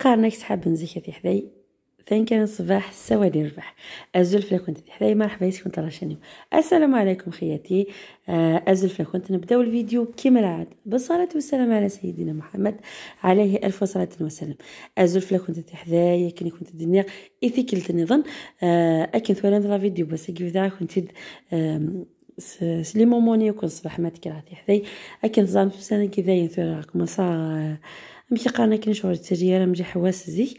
قارنك سحاب نزيك في حداي ثان كان صباح السوادي ربح ازول فلا كنت في حداي مرحبا يس كنت راشاني السلام عليكم خياتي ازول فلا كنت نبداو الفيديو كيما العاد بالصلاة والسلام على سيدنا محمد عليه ألف صلاة وسلام ازول فلا كنت في حداي كني كنت الدنيا إثي كلت نظن أكن ثوالا نظرا فيديو بس كيف كنت سليمو موني وكون صباح ما تكرهتي حداي أكن ظن في سنة كي ذاين ثورا كما صار كي انا كنشعر مجي ملي زي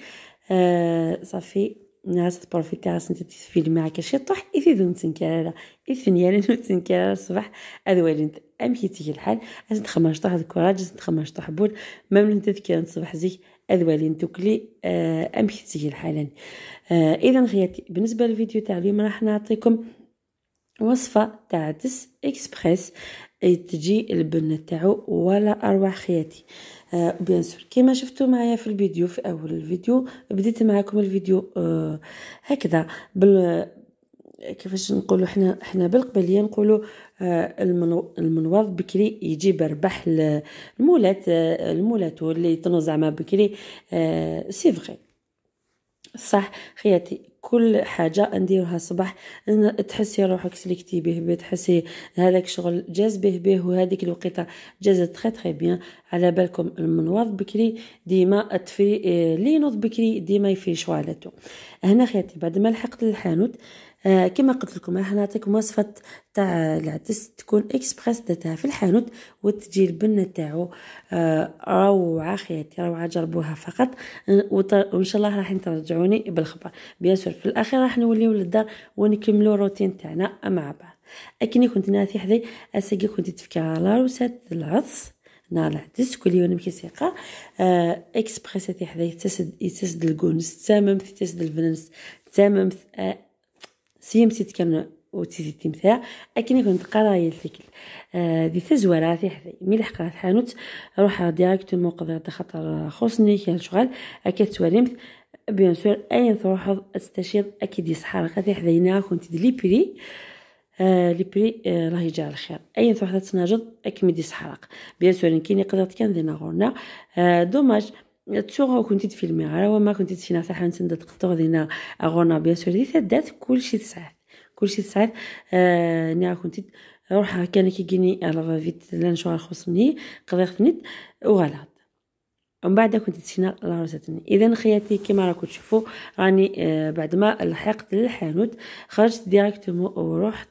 آه صافي ناس بروفيتي راس في تفيل معك شي طوح إثي دون تنكرارا إثن يالا نو تنكرارا الصباح أدوالين أمكي تيجي الحال أزن تخماش طوح الكراج أزن تخماش طوح بول مام نتا تذكر الصباح انت كلي توكلي امشي آه، تيجي الحال آه إذا خياتي بالنسبة للفيديو تاع اليوم راح نعطيكم وصفة تاع دس إكسبريس تجي البنة تاعو ولا أرواح خياتي آه بيان سور كيما شفتوا معايا في الفيديو في اول الفيديو بديت معاكم الفيديو آه هكذا بال كيفاش نقولوا حنا حنا بالقبليه نقولوا آه، المنوض بكري يجيب ربح المولات آه، المولات واللي يطنو زعما بكري آه، سي فغي صح خياتي كل حاجة نديرها صباح تحسي روحك سلكتي به بيه تحسي هذاك شغل جاز به به وهذيك الوقيته جازت تخي تخي بيان على بالكم المنوض بكري ديما تفري اللي ينوض بكري ديما يفري شوالته هنا خياتي بعد ما لحقت الحانوت آه كما قلت لكم راح نعطيكم وصفه تاع العدس تكون اكسبريس درتها في الحانوت وتجي البنه تاعو آه روعه خياتي روعه جربوها فقط وان شاء الله راح ترجعوني بالخبر بيان في الاخير راح نوليو للدار ونكملوا الروتين تاعنا مع بعض اكني كنت ناسي حدي اسقي كنت تفكر على روسات العطس نار العدس كل يوم نمشي آه اكسبريس تاعي حدا يتسد يتسد الكونس تمام تسد الفنس تمام آه، سيت كان وتيزي تمتاع اكن كنت قرايه الفكر آه، دي تزوالا في حذي مي لحق الحانوت روح ديريكت موقف خاطر خصني كان شغل اكيد تواليمت بيان سور اي تروح تستشير اكيد راه غادي حذينا كنت دي لي بري آه، لي بري راه آه، يجي على خير اي تروح تتناجض اكيد سحرق بيان سور كاين يقدر كان دينا غورنا دوماج تسوغ كنتي تفيلمي غير وما كنتي تشينا صح انت تقطو دينا اغونا بيان سور دي تدات كلشي تسعات كلشي تسعات آه ني كنتي روح كان كيجيني على فيت لان شهر خصني قضيت نيت وغلط ومن بعد كنت تسينا لاروزاتني اذا خياتي كما راكم تشوفوا راني آه بعد ما لحقت للحانوت خرجت ديريكتومو ورحت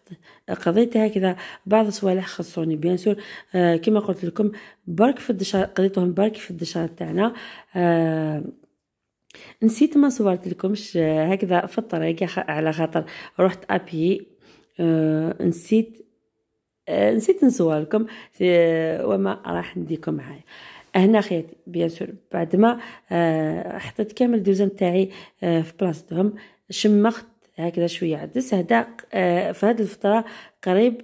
آه، قضيت هكذا بعض الصوالح خصوني بيان سور آه كما قلت لكم برك في الدشار قضيتهم برك في الدشار تاعنا آه نسيت ما صورت لكمش آه، هكذا في الطريق على خاطر رحت ابي آه، نسيت نسيت نصور لكم وما راح نديكم معايا هنا خياتي بيان سور بعد ما آه، حطيت كامل الدوزان تاعي آه، في بلاصتهم شمخت هكذا شويه عدس هدا آه، في هذه الفتره قريب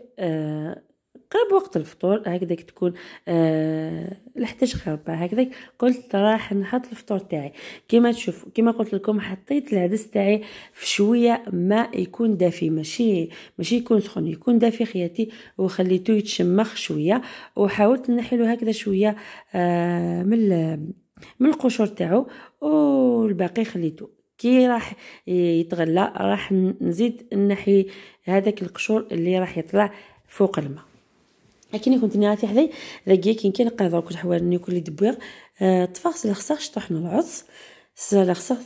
قرب وقت الفطور هكذاك تكون آه لحتاج خربة هكذاك قلت راح نحط الفطور تاعي كما تشوف كما قلت لكم حطيت العدس تاعي في شويه ماء يكون دافي ماشي ماشي يكون سخن يكون دافي خياتي وخليته يتشمخ شويه وحاولت نحيله هكذا شويه آه من من القشور تاعو والباقي خليته كي راح يتغلى راح نزيد نحي هذاك القشور اللي راح يطلع فوق الماء لكن كنت نعاتي كين كين كي كنلقى دروك الحوار كل دبويغ طفاخس لا خصها من العطس لا خصها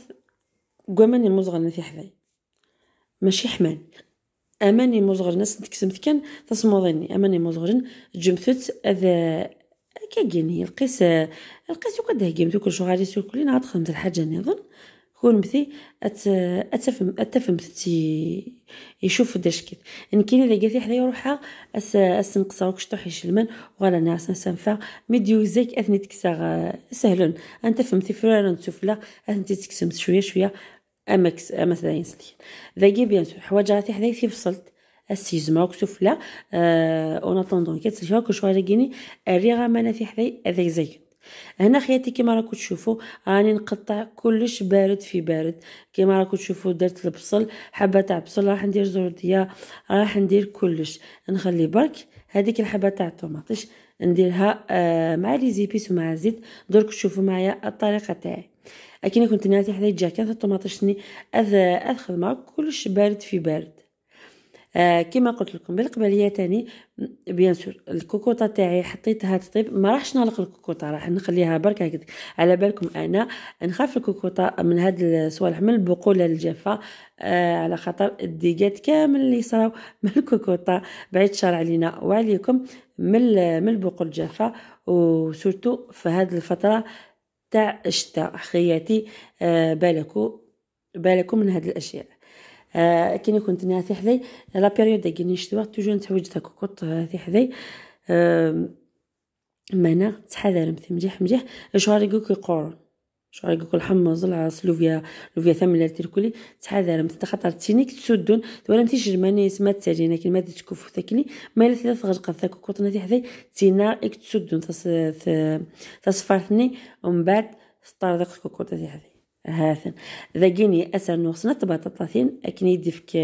قواماني مزغرنا في حدي ماشي حمان اماني مزغرنا سنتكسمت كان تصموضيني اماني مزغرن جمثت اذا كاكيني لقيت لقيت وكدهقيم دوك الجوغاري سور كلين عاد خدمت الحاجه نظن كورمتي أت أتفهم أتفهم تي يشوف داش كيف إن يعني كاين إذا قالت حدايا روحها أس أسنقصا وكش طوحي شلمان وغالا ناس نسنفع ميديوزيك أثني تكسا سهلون أنت فهمتي فرارا نسفلا أثني تكسمت شوية شوية أمكس مثلا ينسلي ذاكي بيان سور حوايج غاتي حدايا في فصلت السيز راك سفلا آه، اون اتوندون كتسلي هاك شويه كيني الريغه مانا في حداي هذاك زيك هنا خياتي كما راكم تشوفوا راني نقطع كلش بارد في بارد كما راكم تشوفوا درت البصل حبه تاع بصل راح ندير زرديه راح ندير كلش نخلي برك هذيك الحبه تاع الطوماطيش نديرها آه، مع لي زيبيس ومع الزيت درك تشوفوا معايا الطريقه تاعي اكيد كنت ناتي حدا الطوماطيش ني اذ اخذ ما كلش بارد في بارد آه كما قلت لكم بالقبليه تاني بيان سور الكوكوطه تاعي حطيتها تطيب ما راحش نغلق الكوكوطه راح نخليها برك هكذا على بالكم انا نخاف الكوكوطه من هاد الصوالح من البقوله الجافه آه على خاطر الديقات كامل اللي صراو من الكوكوطه بعيد الشر علينا وعليكم من من البقول الجافه وسورتو في هاد الفتره تاع الشتاء خياتي آه بالكو بالكم من هاد الاشياء كي كنت في حذي لا بيريود كي نشتوا توجو نتحوج تاك كوط حذي مانا تحذر مثل مليح مليح شهر يقولك يقورن شهر يقولك الحمص العاص لوفيا لوفيا ثمن تركولي تحذر مثل خطر تينيك تسدون ولا متيش جرماني سما تالينا كي ما تكوف تاكلي ما لا ثلاث غرق كوط كوطنا حذي تينا اك تسدون تصفرتني ومن بعد تطردق كوكوطة حذي هاثن ذاقيني اسر نوصنا طبطاطاثين اكن يدفك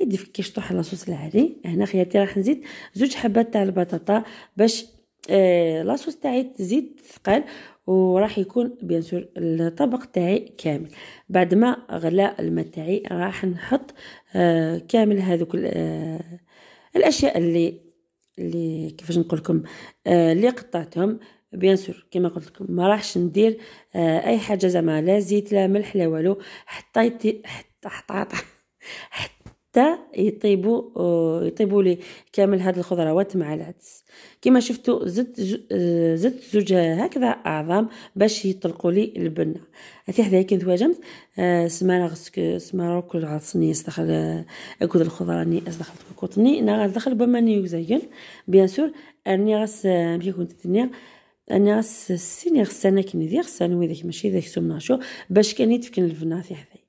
يدفك كي شطوح لاصوص العري هنا خياتي راح نزيد زوج حبات تاع البطاطا باش آه لاصوص تاعي تزيد ثقال وراح يكون بيان سور الطبق تاعي كامل بعد ما غلا الماء تاعي راح نحط آه كامل هذوك آه الاشياء اللي اللي كيفاش نقول لكم آه اللي قطعتهم بيان سور كما قلت لكم ما راحش ندير آه اي حاجه زعما لا زيت لا ملح لا والو حتى يطي... حتى حتى حتى يطيبوا آه، يطيبوا لي كامل هاد الخضروات مع العدس كما شفتوا زدت آه، زدت زوج هكذا اعظم باش يطلقوا لي البنه هاتي حدايا كنت واجمت آه، سمانه غسك سمانه كل عصني استخل اكل الخضراني استخل كوطني انا غندخل بما نيوزين بيان سور اني غس مشي كنت تنيا انا السن غسانا كني ذي غسان وذاك ماشي ذاك سمناشو باش كان يتفكن الفناثي حدايا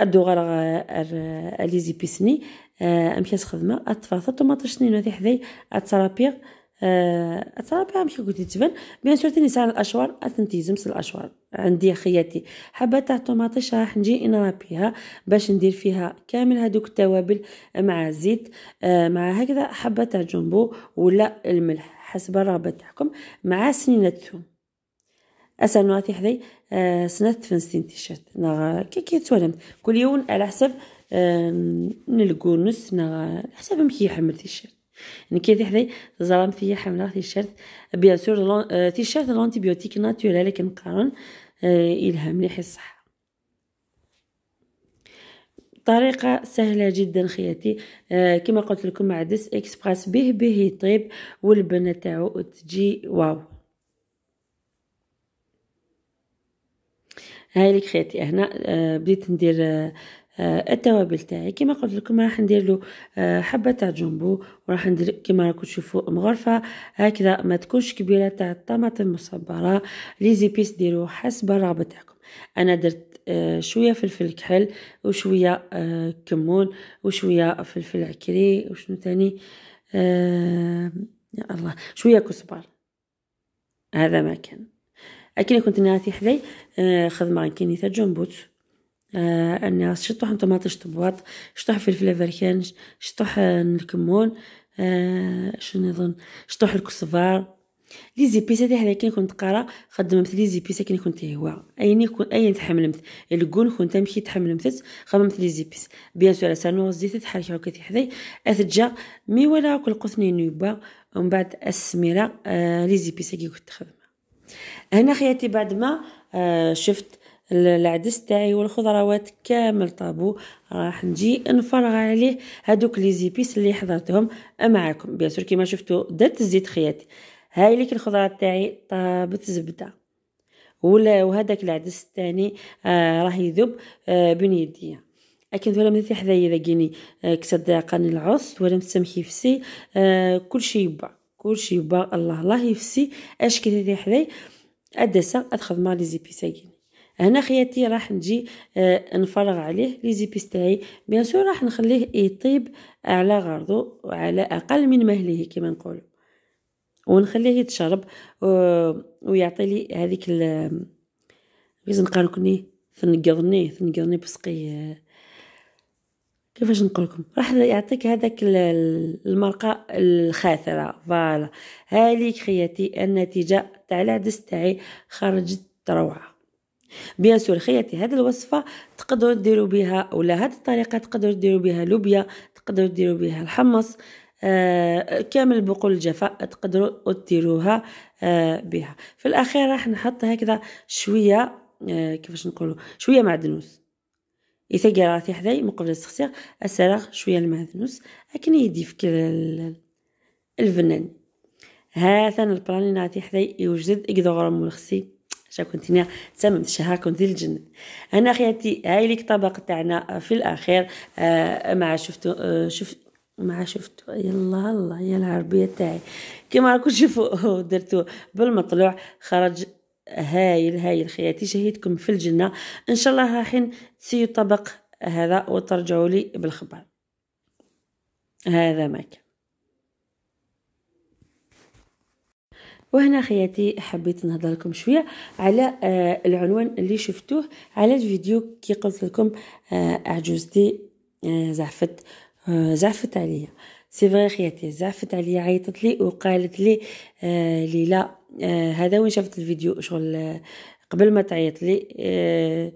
ادو غير اليزي بيسني آه، كاس خدمه اتفاثا طوماطاش نينو في حدايا اترابيغ اترابيغ آه، كي كنت تبان بيان سور تاني ساعه الاشوار اثنتيزمس الاشوار عندي خياطي حبه تاع طوماطيش راح نجي نرابيها باش ندير فيها كامل هذوك التوابل مع الزيت آه، مع هكذا حبه تاع جنبو ولا الملح حسب الرغبه تاعكم مع سنينه الثوم اسنوا تاع حذي آه، سنه سنات فنستين تيشات نغا كي كي تولم كل يوم على حسب نلقو نص نغا حسب مكي يحمل تيشات كي حداي زرام فيا حمله شيرت بيان سور تيشيرت لونتيبيوتيك ناتورال اللي كنقارن الها مليح الصحه طريقة سهلة جدا خياتي آه كما قلت لكم عدس اكسبرس به به يطيب والبنة تاعو تجي واو هاي لك خياتي هنا آه بديت ندير آه آه، التوابل تاعي كما قلت لكم راح ندير له آه، حبه تاع جنبو وراح ندير كما راكم تشوفوا مغرفه هكذا ما تكونش كبيره تاع الطماطم المصبره لي زيبيس ديروا حسب الرغبه تاعكم انا درت آه، شويه فلفل كحل وشويه كمون وشويه فلفل عكري وشنو تاني آه يا الله شويه كزبر هذا ما كان اكيد كنت ناتي حداي آه خذ معي كنيسه جنبوت الناس آه، شطوح شطح طماطش شطوح شطح فلفل افريكان شطح آه، الكمون آه شنو نظن شطح الكزبر لي زيبيس هادي حدا كي كنت قرا خدمت لي زيبيس كي كنت هوا ايني كون اين تحملت الكون كنت مشيت مثل خدمت لي زيبيس بيان سور سانو زيت تحرك هكا حداي اثجا مي ولا كل قثني نوبا ومن بعد السميره آه لي زيبيس كي كنت خدمها هنا خياتي بعد ما آه شفت العدس تاعي والخضروات كامل طابو راح نجي نفرغ عليه هادوك لي زيبيس اللي حضرتهم معاكم بيان سور كيما شفتوا درت الزيت خياتي هاي ليك الخضره تاعي طابت زبده وهذاك العدس الثاني آه راه يذوب آه بين يديا اكيد ولا مثل حذايا ذاكيني آه كسد داقاني العص ولا مسمحي فسي آه كل شيء يبا كل شيء يبا الله الله يفسي اش كي حذاي ادسا ادخل مع لي زيبيساكين هنا خياتي راح نجي آه نفرغ عليه لي زيبيس تاعي بيان سور راح نخليه يطيب على غرضه وعلى اقل من مهله كما نقول ونخليه يتشرب ويعطي لي هذيك لازم نقاركني ثنقرني ثنقرني بسقي آه، كيفاش نقول لكم راح يعطيك هذاك المرقه الخاثره فوالا هذيك خياتي النتيجه تاع العدس تاعي خرجت روعه بيان سور خياتي هاد الوصفه تقدروا ديروا بها ولا هاد الطريقه تقدروا ديروا بها لوبيا تقدروا ديروا بها الحمص آه كامل بقول الجفاء تقدروا ديروها آه بها في الاخير راح نحط هكذا شويه آه كيفاش نقولو شويه معدنوس يثقي راسي حداي من قبل التخسير اسرغ شويه المعدنوس لكن يضيف كذا الفنان هاثن البراني نعطي حداي يوجد يقدر غرم الخسي كنت هنا تم شهاكم ديال الجنة هنا خياتي هاي ليك طبق تاعنا في الاخير آه، مع شفتو آه، شفت مع شفتو يلا الله يا العربيه تاعي كيما راكم تشوفوا درتو بالمطلوع خرج هايل هايل خياتي شهيتكم في الجنه ان شاء الله حين تسيو الطبق هذا وترجعوا لي بالخبر هذا ما كان وهنا خياتي حبيت نهضر لكم شويه على آه العنوان اللي شفتوه على الفيديو كي قلت لكم آه عجوزتي آه زعفت آه زعفت عليا سي فري خياتي زعفت عليا عيطت لي وقالت لي آه ليلى آه هذا وين شافت الفيديو شغل آه قبل ما تعيط لي آه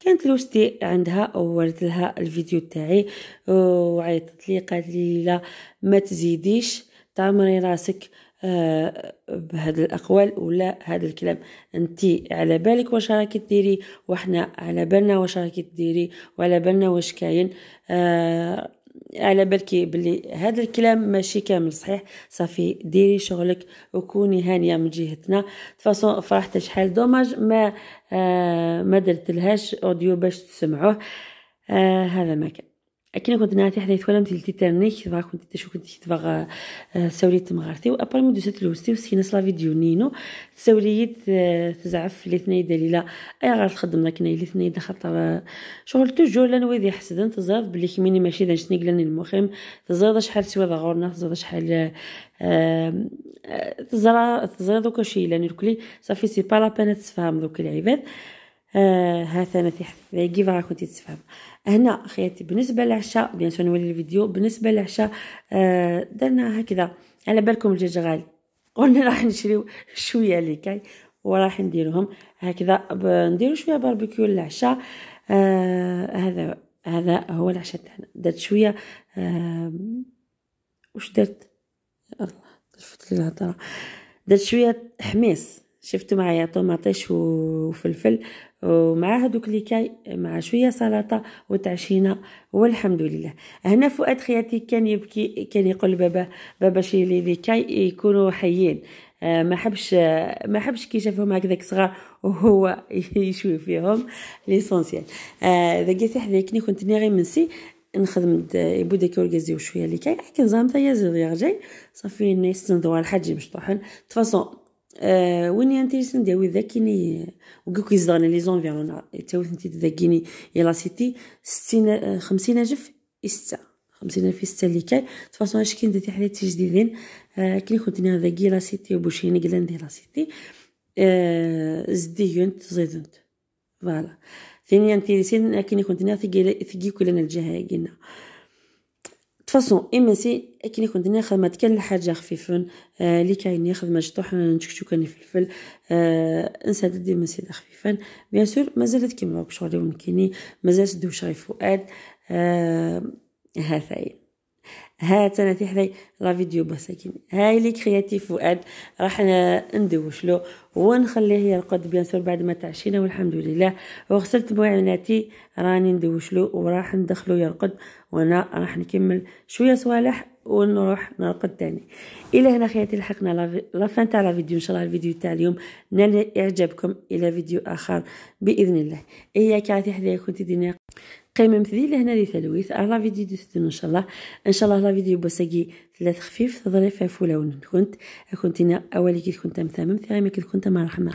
كانت لوستي عندها وورت لها الفيديو تاعي وعيطت لي قالت لي لا ما تزيديش تعمري راسك آه آه، بهاد الاقوال ولا هذا الكلام انت على بالك واش راكي ديري وحنا على بالنا واش راكي ديري وعلى بالنا واش كاين آه على بالكي بلي هذا الكلام ماشي كامل صحيح صافي ديري شغلك وكوني هانيه من جهتنا تفاصو فرحت شحال دوماج ما آه ما درتلهاش اوديو باش تسمعوه آه هذا ما كان اكيد كنت نعرف حديث ولا مثل تيترني تبغى كنت تشو كنت كتبغى آه، سوليت مغارتي وابري مو دوزت لوستي سكينا سلا فيديو نينو تسوليت آه، تزعف لي ثني دليله اي غير تخدم لكن لي ثني خاطر شغل توجور لا نوي حسدن تزاف بلي كميني ماشي دانش شني المخيم تزاف شحال سوا غورنا تزاف شحال تزاف آه، تزاف دوكا شي لاني الكلي صافي سي با لابان تفهم دوك العباد آه هاثا نتيح كيف راه كنتي تفهم هنا خياتي بالنسبه للعشاء بيان سو نولي الفيديو بالنسبه للعشاء آه درنا هكذا على بالكم الدجاج غالي قلنا راح نشريو شويه ليكاي وراح نديروهم هكذا نديرو شويه باربيكيو للعشاء آه هذا هذا هو العشاء تاعنا درت شويه آه واش درت الله تلفت لي الهضره درت شويه حميص شفتوا معايا طوماطيش وفلفل ومع هذوك ليكاي مع شويه سلطه وتعشينا والحمد لله هنا فؤاد خياتي كان يبكي كان يقول بابا بابا شي لي ليكاي يكونوا حيين آه، ما حبش آه، ما حبش كي شافهم هكذاك صغار وهو يشوي فيهم ليسونسيال آه، ذاك حذاك كنت ني غير منسي نخدم داك كيورغازيو شويه اللي كاي كنزام تايا زيد جاي صافي الناس تنضوا الحاج مشطوحن تفاصون وين انتريسن وي ذاكيني وكوك يزدغني لي زونفيرون تاوت نتي تذاكيني لا سيتي ستين خمسين اجف ستة خمسين في ستة اللي كاي تفاصون اش كاين ندير حالات جديدين كي كنت نذاكي لا سيتي وبوشيني كلان ندير لا سيتي يونت زيدونت فوالا ثاني انتريسين كي كنت نذاكي ثقي كلنا الجهه قلنا فاصون امسي كي كنت ناخذ ما تكل حاجه خفيفه اللي كاين ناخذ مشطوح نشكشوكه فلفل انسى تدي دي مسيده خفيفا بيان سور مازالت كيما شغلي ممكني مازالت دوشاي فؤاد آه هذا هات انا تحلي لا فيديو مساكين هاي لي كرياتيف فؤاد راح ندوش له ونخليه يرقد بيان سور بعد ما تعشينا والحمد لله وغسلت معيناتي راني ندوش له وراح ندخله يرقد وانا راح نكمل شويه صوالح ونروح نرقد تاني الى هنا خياتي لحقنا لا فان تاع لا فيديو ان شاء الله الفيديو تاع اليوم نال اعجابكم الى فيديو اخر باذن الله اياك عاتي حذايا كنت دينا قيمه مثلي هنا لي تلويث على فيديو دوستن ان شاء الله ان شاء الله لا فيديو بوساكي ثلاث خفيف تضري فولا فولون كنت كنت انا اولي كي كنت مثامم ثاني كي كنت ما رحمه